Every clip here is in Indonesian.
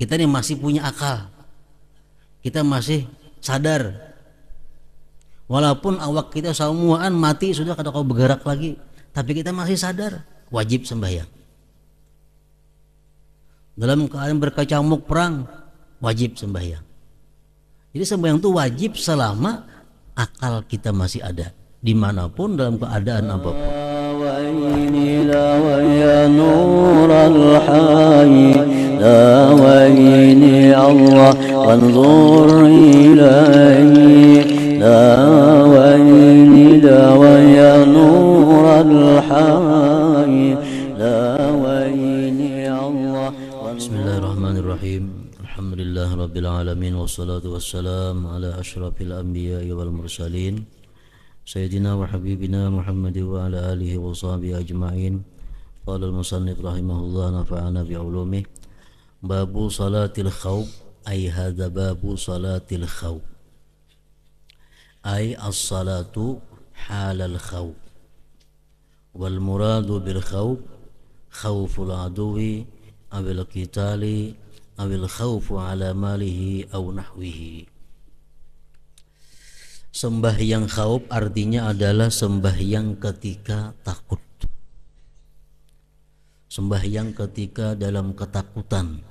kita ini masih punya akal kita masih sadar walaupun awak kita semuaan mati sudah kata kau bergerak lagi tapi kita masih sadar wajib sembahyang dalam keadaan berkecamuk perang wajib sembahyang jadi sembahyang itu wajib selama akal kita masih ada dimanapun dalam keadaan apapun ويلي لا ويا نور الحي لا ويلي الله وانظر إلي لا ويلي لا ويا نور الحي لا ويلي الله بسم الله الرحمن الرحيم الحمد لله رب العالمين والصلاة والسلام على أشرف الأنبياء والمرسلين سيدنا وحبيبنا محمد وعلى آله وصحبه أجمعين قال المصنف رحمه الله نفعنا بعلومه باب صلاة الخوف أي هذا باب صلاة الخوف أي الصلاة حال الخوف والمراد بالخوف خوف العدو أو القتال أو الخوف على ماله أو نحوه Sembahyang khauf artinya adalah sembahyang ketika takut. Sembahyang ketika dalam ketakutan.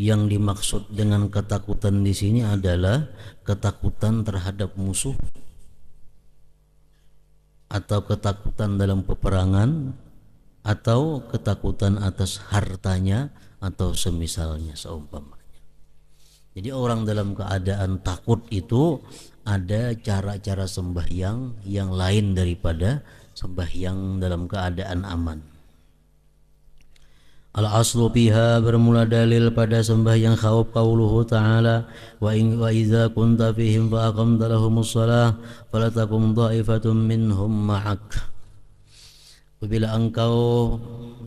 Yang dimaksud dengan ketakutan di sini adalah ketakutan terhadap musuh atau ketakutan dalam peperangan atau ketakutan atas hartanya atau semisalnya seumpamanya. Jadi orang dalam keadaan takut itu ada cara-cara sembahyang yang lain daripada sembahyang dalam keadaan aman. Al aslu biha bermula dalil pada sembahyang khauf qauluhu ta'ala wa in wa idza kunta fihim fa aqamta lahumus shalah falatakum dha'ifatun minhum ma'ak. Apabila engkau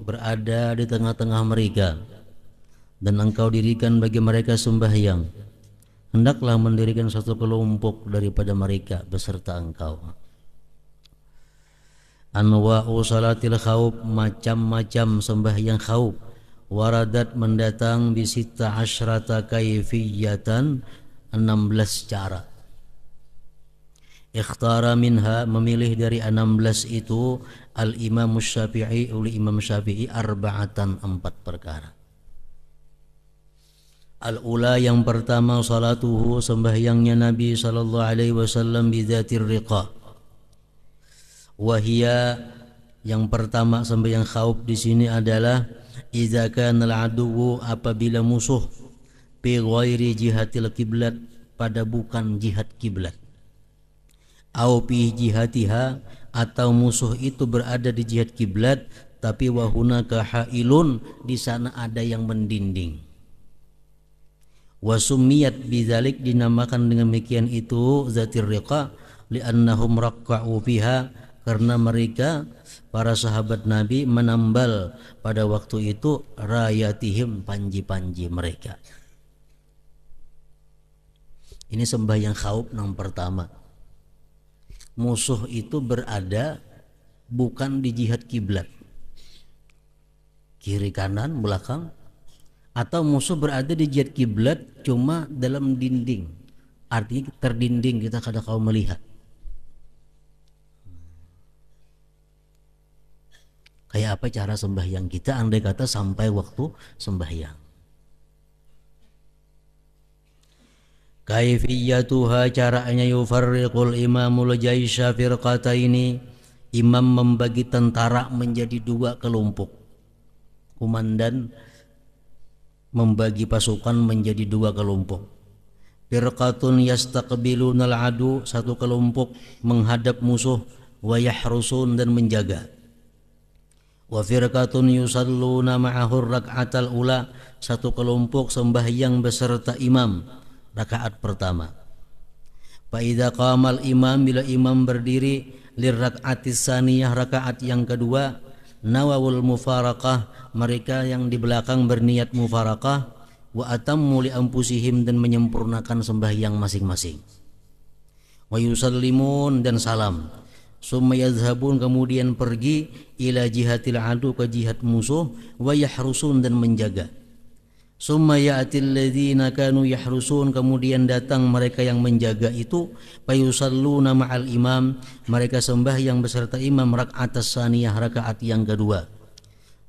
berada di tengah-tengah mereka, dan engkau dirikan bagi mereka sembahyang hendaklah mendirikan satu kelompok daripada mereka beserta engkau anwa'u salatil khawb macam-macam sembahyang khawb waradat mendatang bisita asyrata kaifiyatan 16 cara ikhtara minha memilih dari 16 itu al-imam syafi'i oleh imam syafi'i arba'atan empat perkara Al-ula yang pertama salatuhu sembahyangnya Nabi sallallahu alaihi wasallam bidatir riqa. Wahia yang pertama sembahyang khauf di sini adalah idza kana aduwu apabila musuh bi ghairi jihatil kiblat pada bukan jihad kiblat. Au bi jihatiha atau musuh itu berada di jihad kiblat tapi wahuna hailun di sana ada yang mendinding wasumiyat bidzalik dinamakan dengan demikian itu zatir riqa li'annahum raqqa'u fiha karena mereka para sahabat Nabi menambal pada waktu itu rayatihim panji-panji mereka. Ini sembahyang khauf yang pertama. Musuh itu berada bukan di jihad kiblat. Kiri kanan belakang atau musuh berada di jihad kiblat cuma dalam dinding artinya terdinding kita kada kau melihat kayak apa cara sembahyang kita andai kata sampai waktu sembahyang kaifiyatuha caranya yufarriqul imamul jaisha firqata ini imam membagi tentara menjadi dua kelompok kumandan membagi pasukan menjadi dua kelompok. Firqatun yastaqbiluna al-adu, satu kelompok menghadap musuh wa yahrusun dan menjaga. Wa firqatun yusalluna ma'ahu rak'atal ula, satu kelompok sembahyang beserta imam rakaat pertama. Fa idza qamal imam bila imam berdiri lirrak'atis saniyah rakaat yang kedua nawawul mufarakah mereka yang di belakang berniat mufarakah wa atammu li ampusihim dan menyempurnakan sembahyang masing-masing wa yusallimun dan salam summa yazhabun kemudian pergi ila jihatil adu ke jihad musuh wa yahrusun dan menjaga Summa ya'til ladzina kanu yahrusun kemudian datang mereka yang menjaga itu fayusalluna ma'al imam mereka sembah yang beserta imam rakaat tsaniyah rakaat yang kedua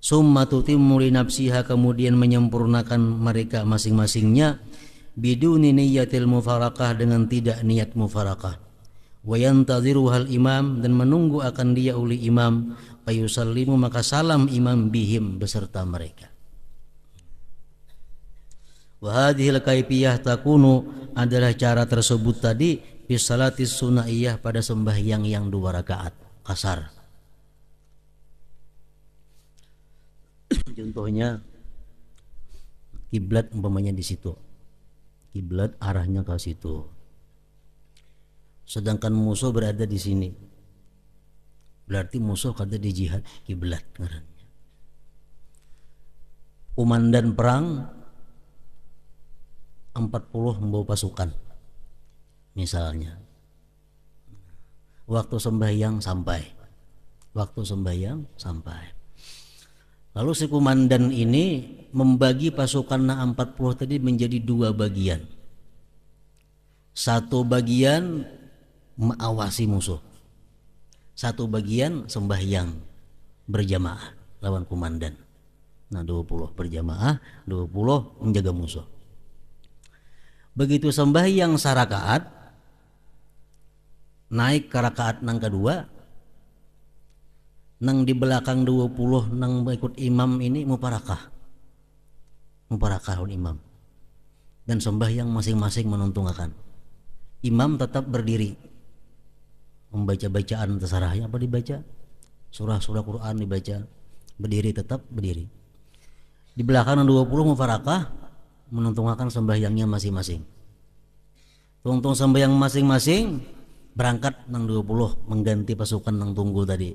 summa tutimmu li nafsiha kemudian menyempurnakan mereka masing-masingnya biduni niyatil mufarakah dengan tidak niat mufarakah wa hal imam dan menunggu akan dia oleh imam fayusallimu maka salam imam bihim beserta mereka Wahadihil kaifiyah takunu adalah cara tersebut tadi fi salatis sunaiyah pada sembahyang yang dua rakaat asar. Contohnya kiblat umpamanya di situ. Kiblat arahnya ke situ. Sedangkan musuh berada di sini. Berarti musuh kata di jihad kiblat Komandan perang 40 membawa pasukan misalnya waktu sembahyang sampai waktu sembahyang sampai lalu si kumandan ini membagi pasukan na 40 tadi menjadi dua bagian satu bagian mengawasi musuh satu bagian sembahyang berjamaah lawan kumandan nah 20 berjamaah 20 menjaga musuh begitu sembah sembahyang sarakaat naik ke rakaat nang kedua nang di belakang dua puluh nang ikut imam ini mau muparakah muparakah imam dan sembah yang masing-masing menuntungakan imam tetap berdiri membaca bacaan terserahnya apa dibaca surah-surah Quran dibaca berdiri tetap berdiri di belakang dua 20 mufarakah menuntungakan sembahyangnya masing-masing. Tuntung sembahyang masing-masing berangkat nang 20 mengganti pasukan nang tunggu tadi.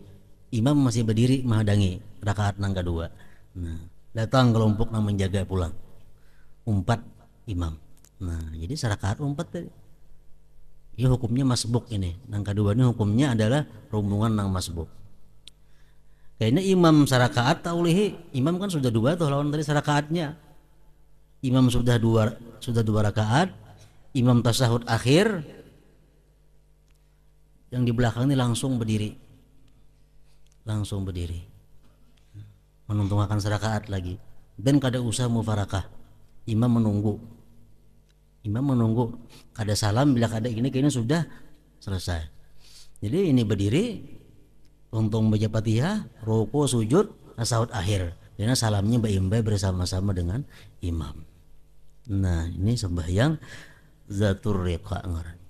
Imam masih berdiri menghadangi rakaat nang kedua. Nah, datang kelompok nang menjaga pulang. Empat imam. Nah, jadi serakaat empat tadi. Ya hukumnya masbuk ini. Nang kedua ini hukumnya adalah rombongan nang masbuk. Kayaknya imam sarakaat taulihi, imam kan sudah dua tuh lawan tadi sarakaatnya imam sudah dua sudah dua rakaat imam tasahud akhir yang di belakang ini langsung berdiri langsung berdiri menuntungakan serakaat lagi dan kada usah mufarakah imam menunggu imam menunggu kada salam bila kada ini kayaknya sudah selesai jadi ini berdiri untung baca patihah ruku sujud tasawuf akhir karena salamnya berimbai bersama-sama dengan imam Nah, ini sembahyang zatur Reka ngarannya.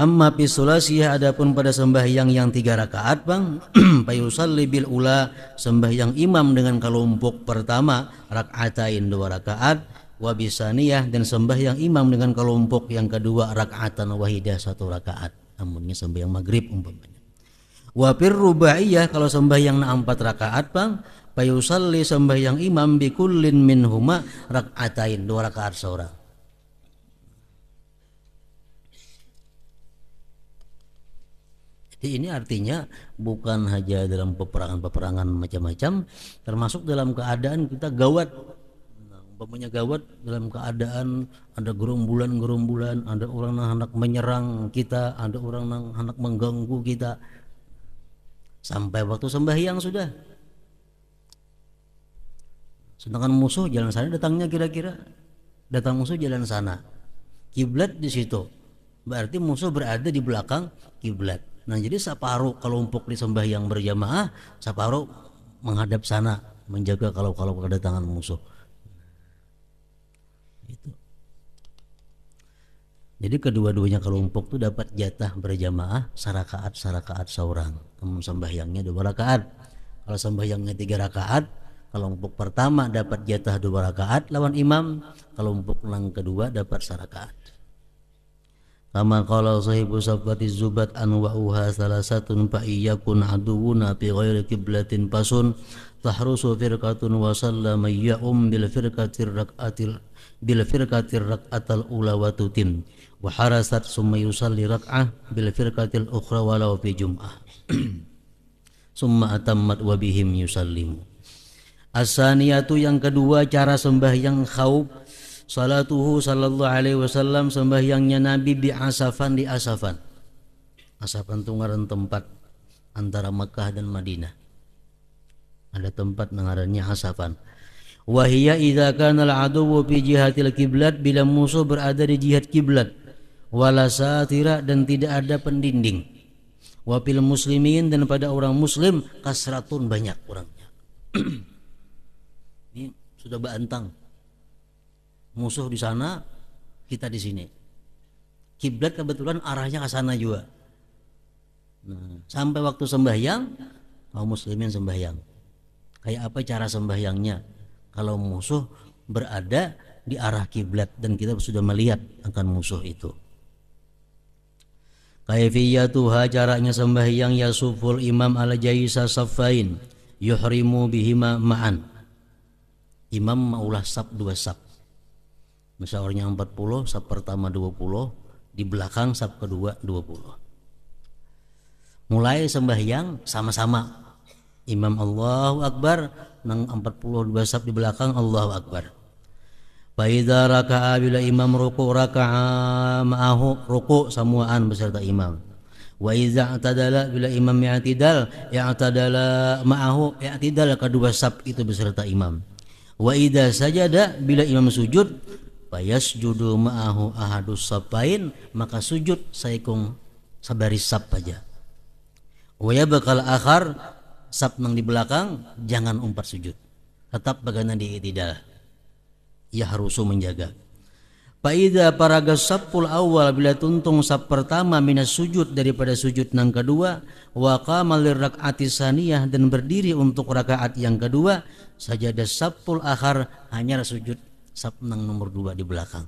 Amma fi sulasiyah adapun pada sembahyang yang tiga rakaat bang payusalli bil ula sembahyang imam dengan kelompok pertama rakaatain dua rakaat Wabisaniyah dan sembahyang imam dengan kelompok yang kedua rakaatan wahidah satu rakaat namunnya sembahyang maghrib umpamanya Wapir rubaiyah kalau sembahyang na empat rakaat bang fayusalli sembahyang imam bikullin min huma rak'atain dua rakaat seorang Jadi ini artinya bukan hanya dalam peperangan-peperangan macam-macam, termasuk dalam keadaan kita gawat. Nah, umpamanya gawat dalam keadaan ada gerombolan-gerombolan, ada orang yang hendak menyerang kita, ada orang yang hendak mengganggu kita. Sampai waktu sembahyang sudah. Sedangkan musuh jalan sana datangnya kira-kira datang musuh jalan sana. Kiblat di situ. Berarti musuh berada di belakang kiblat. Nah, jadi separuh kelompok di yang berjamaah, separuh menghadap sana menjaga kalau kalau kedatangan musuh. Itu. Jadi kedua-duanya kelompok itu dapat jatah berjamaah sarakaat sarakaat seorang. Namun sembahyangnya dua rakaat. Kalau sembahyangnya tiga rakaat, kelompok pertama dapat jatah dua rakaat lawan imam kelompok yang kedua dapat sarakaat kama qala sahibu sabati zubat an wa uha salasatun fa iyakun aduuna fi ghairi qiblatin fasun tahrusu firqatun wa sallama ya'um bil firqatir rak'atil bil firqatir raqatal ula wa tutim wa harasat summa yusalli raq'ah bil firqatil ukhra walau fi jum'ah summa atammat wa bihim yusallimu Asaniyatu yang kedua cara sembahyang khawb Salatuhu sallallahu alaihi wasallam sembahyangnya Nabi di asafan di asafan Asafan itu ngaran tempat antara Mekah dan Madinah Ada tempat ngarannya asafan Wahiyya idza kana al-aduwwu fi jihatil kiblat bila musuh berada di jihad kiblat wala satira dan tidak ada pendinding wapil muslimin dan pada orang muslim kasratun banyak orangnya ini sudah bantang musuh di sana kita di sini kiblat kebetulan arahnya ke sana juga nah, sampai waktu sembahyang kaum muslimin sembahyang kayak apa cara sembahyangnya kalau musuh berada di arah kiblat dan kita sudah melihat akan musuh itu Kaifiyatuha caranya sembahyang yasuful imam ala jaisa safain yuhrimu bihima ma'an imam maulah sab dua sab orangnya 40 sab pertama 20 di belakang sab kedua 20 mulai sembahyang sama-sama imam Allahu Akbar nang 42 sab di belakang Allahu Akbar Faidha raka'a bila imam ruku raka'a ma'ahu ruku samuaan beserta imam. Wa idza atadala bila imam i'tidal i'tadala ma'ahu i'tidal kedua sab itu beserta imam wa idza sajada bila imam sujud fayasjudu ma'ahu ahadus sabain maka sujud saikung sabari sab saja wa bakal akhar sab nang di belakang jangan umpat sujud tetap bagaimana di itidal ya harusu menjaga Paida paraga sapul awal bila tuntung sap pertama minas sujud daripada sujud nang kedua waka malir lirakaati saniyah dan berdiri untuk rakaat yang kedua sajadah sapul akhar hanya sujud sap nang nomor dua di belakang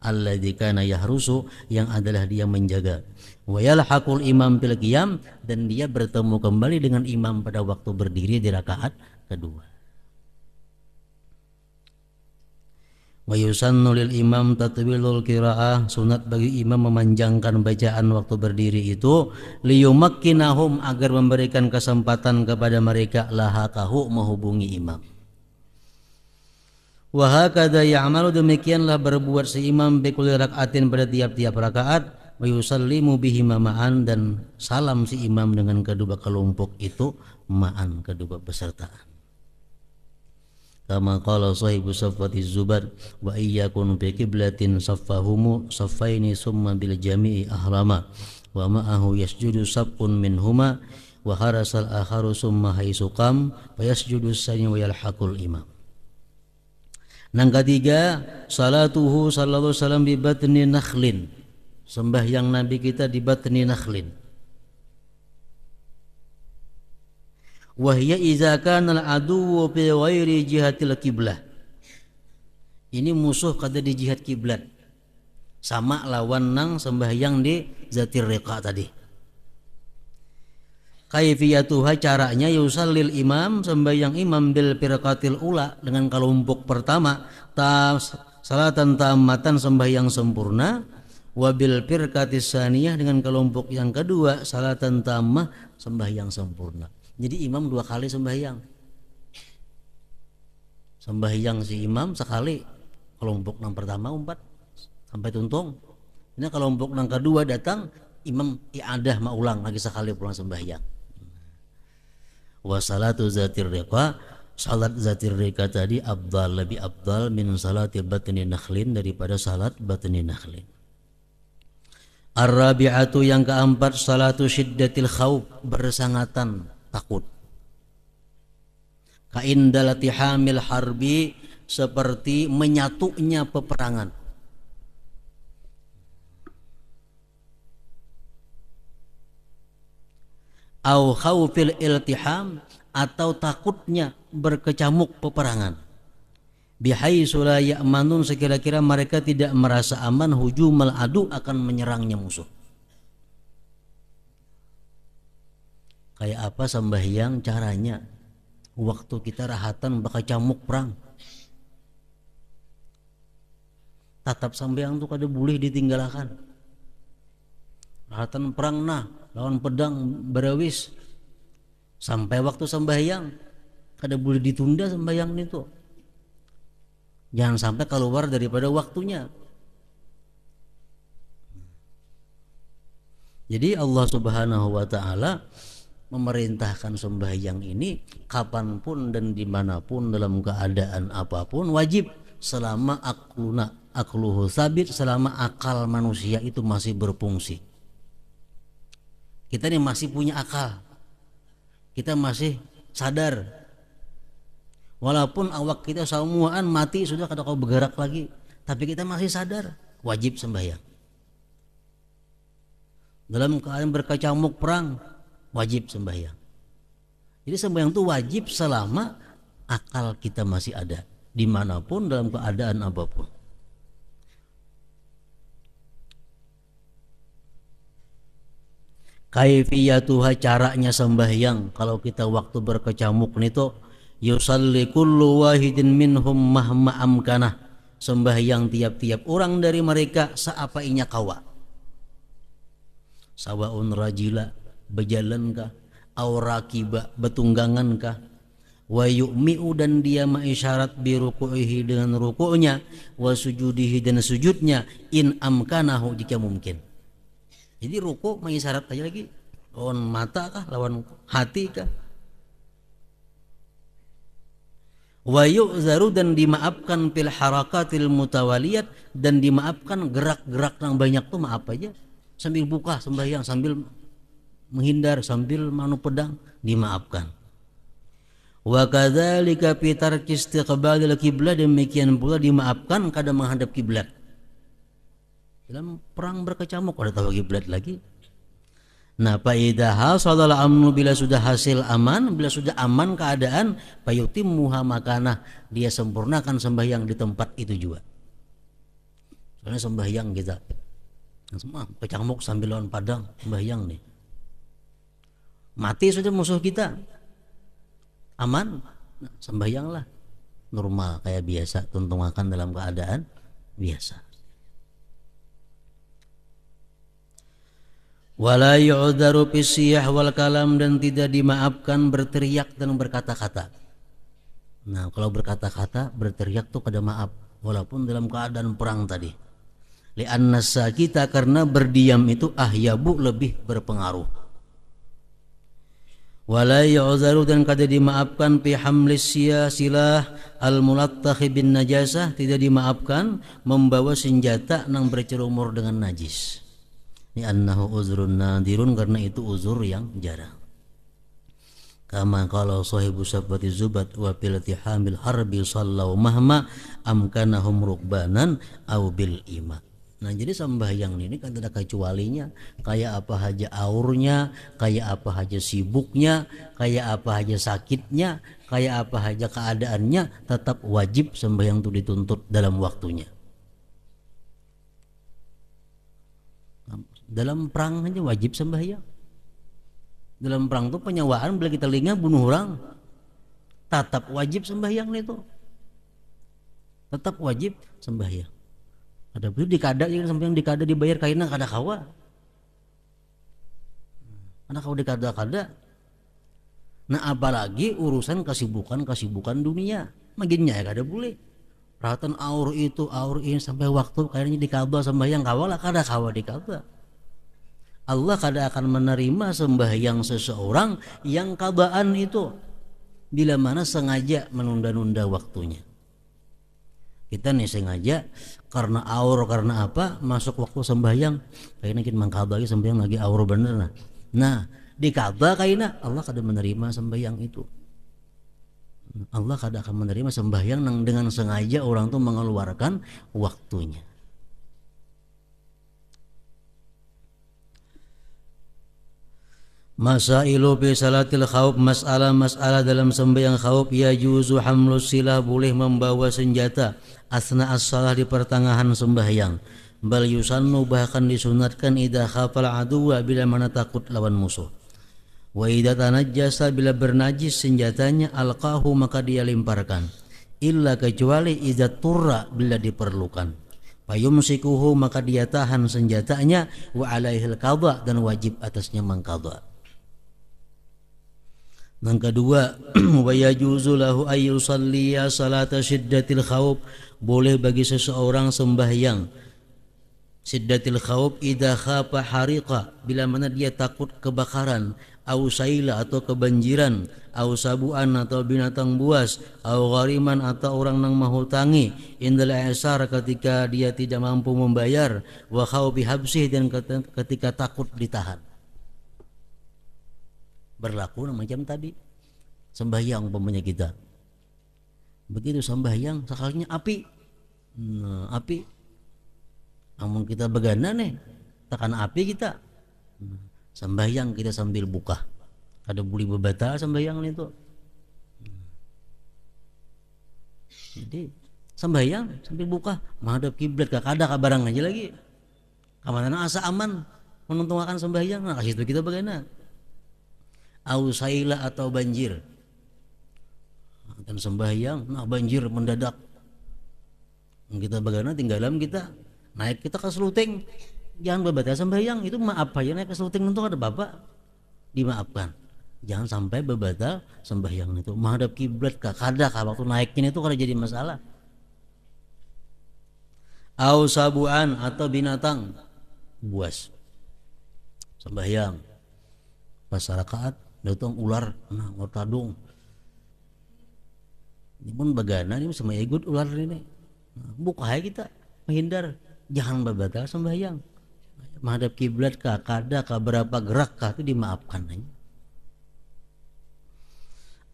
alladzi kana yahrusu yang adalah dia menjaga Wayal hakul imam fil qiyam dan dia bertemu kembali dengan imam pada waktu berdiri di rakaat kedua Wayusan nulil imam tatwilul kiraah sunat bagi imam memanjangkan bacaan waktu berdiri itu liyumakkinahum agar memberikan kesempatan kepada mereka lahakahu menghubungi imam. Wahakada hakadha ya'malu demikianlah berbuat si imam bi kulli pada tiap-tiap rakaat wa yusallimu bihi ma'an dan salam si imam dengan kedua kelompok itu ma'an kedua besertaan kama qala sahibu safati zubar wa iyyakun bi qiblatin saffahumu saffaini summa bil jami'i ahrama wa ma'ahu yasjudu sab'un minhuma wa harasal akharu summa haitsu qam wa yasjudu sani wa yalhaqul imam Nang ketiga, salatuhu sallallahu alaihi wasallam bi batni nakhlin. yang Nabi kita di batni nakhlin. wahya izakan al adu bi ghairi jihatil kiblah ini musuh kada di jihad kiblat sama lawan nang sembahyang di zatir riqa tadi kaifiyatuha caranya yusalil imam sembahyang imam bil firqatil ula dengan kelompok pertama ta salatan tamatan sembahyang sempurna wabil firqatis saniyah dengan kelompok yang kedua salatan tamah sembahyang sempurna jadi imam dua kali sembahyang. Sembahyang si imam sekali kelompok yang pertama umpat sampai tuntung. Ini kelompok yang kedua datang imam iadah maulang lagi sekali pulang sembahyang. Wasalatu zatir reka salat zatir reka tadi abdal lebih abdal min salati batni nakhlin daripada salat batni nakhlin. Ar-rabi'atu yang keempat salatu syiddatil khawb bersangatan takut kaindalati hamil harbi seperti menyatunya peperangan au khawfil iltiham atau takutnya berkecamuk peperangan bihai sulayak manun sekira-kira mereka tidak merasa aman hujumal adu akan menyerangnya musuh kayak apa sembahyang caranya waktu kita rahatan bakal camuk perang tatap sembahyang tuh kada boleh ditinggalkan rahatan perang nah lawan pedang berawis sampai waktu sembahyang kada boleh ditunda sembahyang itu jangan sampai keluar daripada waktunya Jadi Allah Subhanahu wa taala memerintahkan sembahyang ini kapanpun dan dimanapun dalam keadaan apapun wajib selama akluna akluhu sabit selama akal manusia itu masih berfungsi kita ini masih punya akal kita masih sadar walaupun awak kita semuaan mati sudah kata kau bergerak lagi tapi kita masih sadar wajib sembahyang dalam keadaan berkecamuk perang wajib sembahyang. Jadi sembahyang itu wajib selama akal kita masih ada dimanapun dalam keadaan apapun. Kaifiyatuha caranya sembahyang kalau kita waktu berkecamuk nito yusalli kullu wahidin minhum mahma amkanah sembahyang tiap-tiap orang dari mereka inya kawa sawaun rajila berjalankah aurakiba betunggangankah, wa yu'mi'u dan dia mengisyarat bi ruku'ihi dengan ruku'nya wa sujudihi dan sujudnya in amkanahu jika mungkin jadi ruku mengisyarat aja lagi lawan mata kah lawan hati kah wa yu'zaru dan dimaafkan fil harakatil mutawaliyat dan dimaafkan gerak-gerak yang banyak tuh maaf aja sambil buka sembahyang sambil menghindar sambil manu pedang dimaafkan wa kadzalika fi tarki istiqbalil kiblat demikian pula dimaafkan kada menghadap kiblat dalam perang berkecamuk ada tahu kiblat lagi Nah, idza hasal amnu bila sudah hasil aman, bila sudah aman keadaan, fa muha makanah dia sempurnakan sembahyang di tempat itu juga. Soalnya sembahyang kita, nah, semua kecamuk sambil lawan padang sembahyang nih mati saja musuh kita aman nah, sembahyanglah normal kayak biasa tuntung makan dalam keadaan biasa wala yu'daru wal kalam dan tidak dimaafkan berteriak dan berkata-kata nah kalau berkata-kata berteriak tuh kada maaf walaupun dalam keadaan perang tadi li'anna kita karena berdiam itu ahyabu lebih berpengaruh Walai yu'zaru dan kada dimaafkan fi hamlis silah al mulattakhi bin najasah tidak dimaafkan membawa senjata nang bercerumur dengan najis. Ini annahu uzrun nadirun karena itu uzur yang jarang. Kama kalau sahibu sabati zubat wa pilati hamil harbi sallau mahma amkanahum rukbanan au bil imak Nah jadi sembahyang ini kan tidak kecualinya Kayak apa aja aurnya Kayak apa aja sibuknya Kayak apa aja sakitnya Kayak apa aja keadaannya Tetap wajib sembahyang itu dituntut dalam waktunya Dalam perang aja wajib sembahyang Dalam perang itu penyewaan Bila kita lingga bunuh orang Tetap wajib sembahyang itu Tetap wajib sembahyang ada itu dikada ya sampai yang dikada dibayar kainnya kada kawa karena kau dikada-kada nah apalagi urusan kesibukan kesibukan dunia makinnya ya kada boleh perhatian aur itu aur ini sampai waktu kayaknya dikabah sembahyang kawalah kada kawa dikabah Allah kada akan menerima sembahyang seseorang yang kabaan itu bila mana sengaja menunda-nunda waktunya kita nih sengaja karena aur karena apa masuk waktu sembahyang kayaknya kita mangkabah lagi sembahyang lagi aur bener nah nah di Ka'bah kayaknya Allah kada menerima sembahyang itu Allah kada akan menerima sembahyang dengan sengaja orang tuh mengeluarkan waktunya Masailu bi salatil khawb masalah-masalah dalam sembahyang khawb ya juzu hamlus silah boleh membawa senjata asna as di pertengahan sembahyang bal yusanu bahkan disunatkan idah khafal aduwa bila mana takut lawan musuh wa idza tanajjasa bila bernajis senjatanya alqahu maka dia lemparkan illa kecuali idah turra bila diperlukan payumsikuhu maka dia tahan senjatanya wa alaihil qadha dan wajib atasnya mengqadha yang kedua, wa yajuzu lahu ayyusalliya salata Boleh bagi seseorang sembahyang Siddatil khawb idha khafa hariqa bila mana dia takut kebakaran au saila atau kebanjiran au sabuan atau binatang buas au atau orang yang mahutangi indal esar ketika dia tidak mampu membayar wa khawfi habsih dan ketika takut ditahan berlaku macam tadi sembahyang umpamanya kita begitu sembahyang sekalinya api nah, api namun kita begana nih tekan api kita nah, sembahyang kita sambil buka ada buli bebata sembahyang itu nah, jadi sembahyang sambil buka menghadap kiblat gak ada kabarang aja lagi kamarana asa aman menuntungkan sembahyang nah itu kita bagaimana Ausailah atau banjir akan sembahyang nah banjir mendadak kita bagaimana tinggalan kita naik kita ke seluting jangan berbatas sembahyang itu maaf ya naik ke seluting itu ada bapak dimaafkan jangan sampai berbata sembahyang itu menghadap kiblat kah kada kah waktu naikin itu kada jadi masalah au atau binatang buas sembahyang pas rakaat datang ular nah ngotadung ini pun bagana ini sama ikut ular ini nah, buka aja kita menghindar jangan berbatal sembahyang menghadap kiblat kah kada kah berapa gerak kah itu dimaafkan aja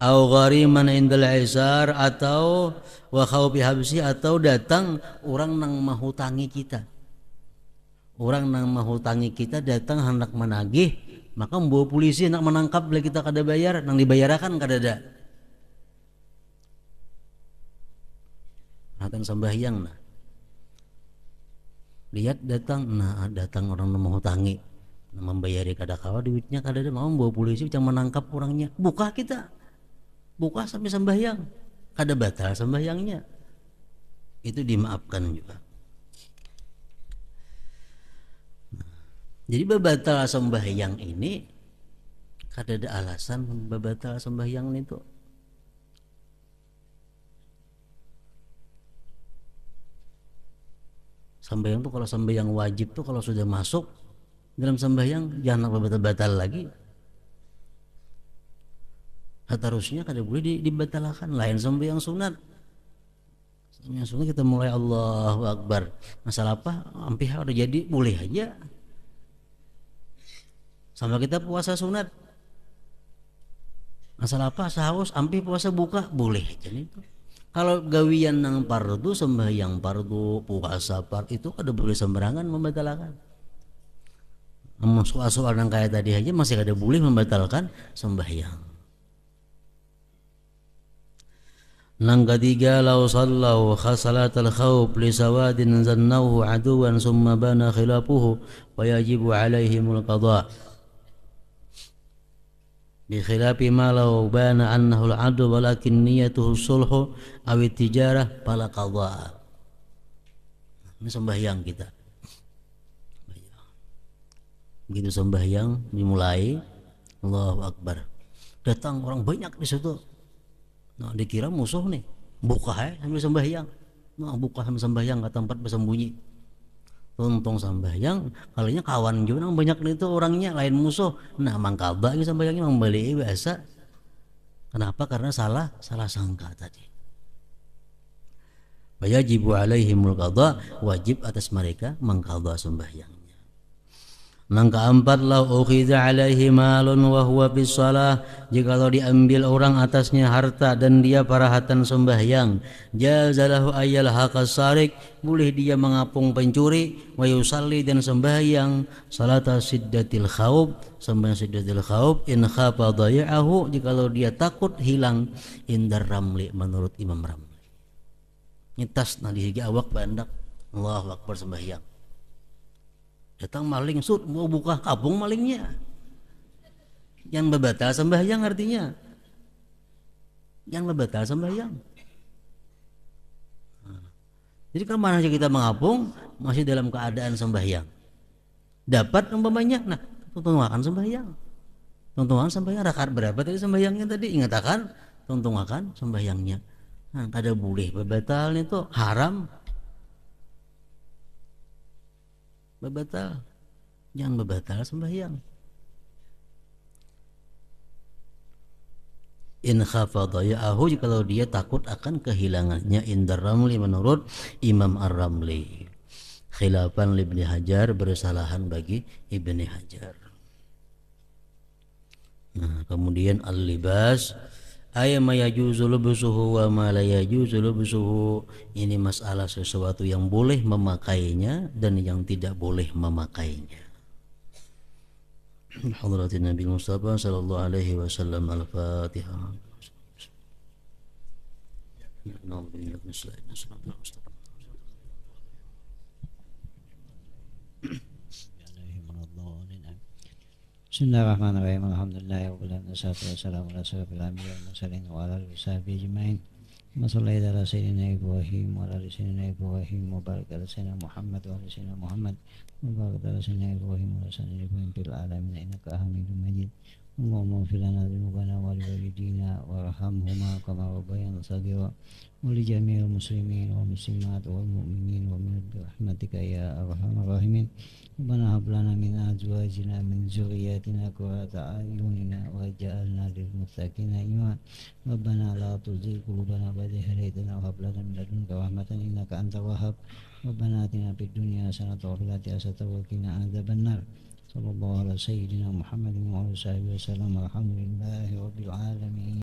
au ghariman indal isar atau wa khawfi habsi atau datang orang nang mahutangi kita orang nang mahutangi kita datang hendak menagih maka membawa polisi nak menangkap bila kita kada bayar nang dibayarakan kada ada akan sembahyang nah lihat datang nah datang orang mau tangi nah, membayari kada kawa duitnya kada ada mau membawa polisi yang menangkap orangnya buka kita buka sampai sembahyang kada batal sembahyangnya itu dimaafkan juga Jadi babatal sembahyang ini kada ada alasan babatal sembahyang itu Sembahyang itu kalau sembahyang wajib tuh kalau sudah masuk dalam sembahyang jangan batal-batal lagi. Seterusnya kada boleh dibatalkan lain sembahyang sunat. Sembahyang sunat kita mulai Allahu Akbar. Masalah apa? ampih udah jadi boleh aja sama kita puasa sunat masalah apa sahaus ampi puasa buka boleh jadi itu kalau gawian nang pardu sembahyang pardu puasa par itu ada boleh sembarangan membatalkan soal-soal yang kayak tadi aja masih ada boleh membatalkan sembahyang nang ketiga lau sallau al khawb li sawadin zannahu aduwan summa bana khilafuhu wa yajibu alaihimul qadha' ma law bana annahu al العدو walakin نيته sulhu أو tijarah فلا qadha. ini sembahyang kita begitu sembahyang dimulai Allahu Akbar datang orang banyak di situ nah dikira musuh nih buka ya sambil sembahyang nah buka sambil sembahyang enggak tempat bersembunyi Untung sambayang, kalinya kawan juga banyak itu orangnya lain musuh. Nah, mangkaba ini sambayangnya membeli biasa. Kenapa? Karena salah salah sangka tadi. wajib alaihimul qadha, wajib atas mereka mengqadha sembahyang. Man keempat ukhidha alaihi malun wa huwa bisalah lo diambil orang atasnya harta dan dia parahatan sembahyang jazalahu ayyal haqas sarik boleh dia mengapung pencuri wa yusalli dan sembahyang salata siddatil khaub sembahyang siddatil khawb in khafa jika lo dia takut hilang indar ramli menurut Imam Ramli nyetas nah di awak bandak Allahu akbar sembahyang datang maling sud mau buka kabung malingnya yang bebatal sembahyang artinya yang bebatal sembahyang nah. jadi kalau mana kita mengapung masih dalam keadaan sembahyang dapat umpamanya nah tuntungakan sembahyang tuntungakan sembahyang rakaat berapa tadi sembahyangnya tadi ingat akan tuntungakan sembahyangnya nah, kada boleh bebatal itu haram bebatal jangan bebatal sembahyang in khafadaya'ahu kalau dia takut akan kehilangannya indar ramli menurut Imam Ar-Ramli khilafan Ibni Hajar bersalahan bagi Ibni Hajar nah kemudian al-libas Ayam ma yajuzu lubsuhu wa ma la yajuzu Ini masalah sesuatu yang boleh memakainya dan yang tidak boleh memakainya. Hadratin Nabi Mustafa sallallahu alaihi wasallam Al-Fatihah. Bismillahirrahmanirrahim. بسم الله الرحمن الرحيم الحمد لله رب العالمين والصلاة والسلام على أشرف الأنبياء والمرسلين وعلى آله وصحبه أجمعين اللهم صل على سيدنا إبراهيم وعلى آل سيدنا إبراهيم وبارك على سيدنا محمد وعلى سيدنا محمد وبارك على سيدنا إبراهيم وعلى سيدنا إبراهيم في العالمين إنك حميد مجيد اللهم اغفر لنا ذنوبنا ولوالدينا وارحمهما كما ربيانا صغيرا ولجميع المسلمين والمسلمات والمؤمنين ومن برحمتك يا ارحم الراحمين ربنا هب لنا من ازواجنا من ذرياتنا قرة اعيننا واجعلنا للمتقين اماما ربنا لا تزغ قلوبنا بعد إذ هديتنا وهب لنا من لدنك رحمة انك انت الوهاب ربنا اتنا في الدنيا حسنة وفي الاخرة حسنة وقنا عذاب النار صلى الله على سيدنا محمد وعلى آله وسلم الحمد لله رب العالمين